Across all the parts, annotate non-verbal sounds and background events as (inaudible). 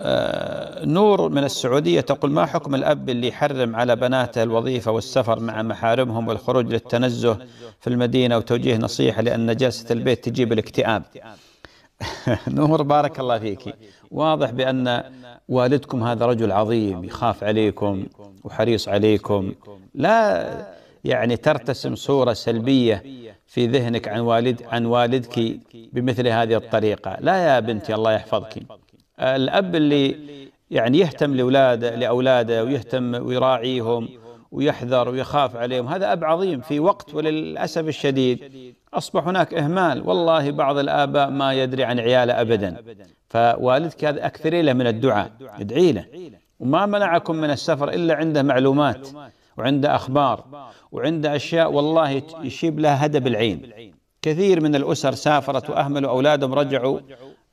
آه، نور من السعودية تقول ما حكم الأب اللي يحرم على بناته الوظيفة والسفر مع محارمهم والخروج للتنزه في المدينة وتوجيه نصيحة لأن جلسة البيت تجيب الاكتئاب (laughs) نور بارك الله فيك واضح بأن والدكم هذا رجل عظيم يخاف عليكم وحريص عليكم لا يعني ترتسم صورة سلبية في ذهنك عن والد عن والدك بمثل هذه الطريقة لا يا بنتي الله يحفظك الأب اللي يعني يهتم لأولاده لأولاده ويهتم ويراعيهم ويحذر ويخاف عليهم هذا أب عظيم في وقت وللأسف الشديد أصبح هناك إهمال والله بعض الآباء ما يدري عن عياله أبدا فوالدك هذا أكثر له من الدعاء ادعي له وما منعكم من السفر إلا عنده معلومات وعنده أخبار وعنده أشياء والله يشيب لها هدب العين كثير من الأسر سافرت وأهملوا أولادهم رجعوا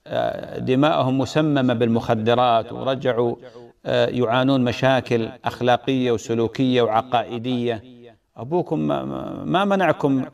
آه، دماءهم مسممة بالمخدرات ورجعوا آه، يعانون مشاكل أخلاقية وسلوكية وعقائدية أبوكم ما منعكم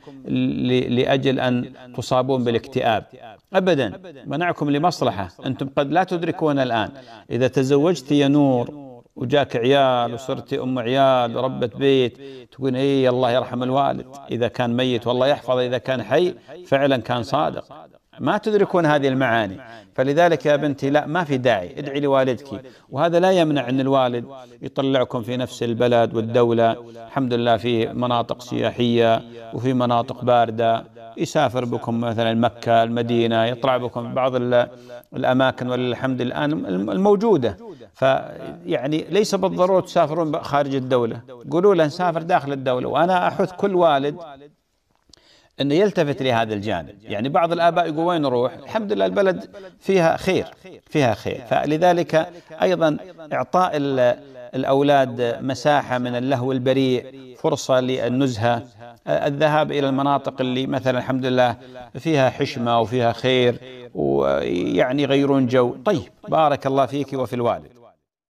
لأجل أن تصابون بالاكتئاب أبدا منعكم لمصلحة أنتم قد لا تدركون الآن إذا تزوجت يا نور وجاك عيال وصرتي أم عيال وربة بيت تقول إي الله يرحم الوالد إذا كان ميت والله يحفظه إذا كان حي فعلا كان صادق ما تدركون هذه المعاني فلذلك يا بنتي لا ما في داعي ادعي لوالدك وهذا لا يمنع أن الوالد يطلعكم في نفس البلد والدولة الحمد لله في مناطق سياحية وفي مناطق باردة يسافر بكم مثلا مكة المدينة يطلع بكم بعض الأماكن والحمد الآن الموجودة فيعني ليس بالضرورة تسافرون خارج الدولة قولوا له نسافر داخل الدولة وأنا أحث كل والد انه يلتفت لهذا الجانب، يعني بعض الاباء يقول وين نروح؟ الحمد لله البلد فيها خير فيها خير، فلذلك ايضا اعطاء الاولاد مساحه من اللهو البريء، فرصه للنزهه، الذهاب الى المناطق اللي مثلا الحمد لله فيها حشمه وفيها خير ويعني يغيرون جو، طيب بارك الله فيك وفي الوالد.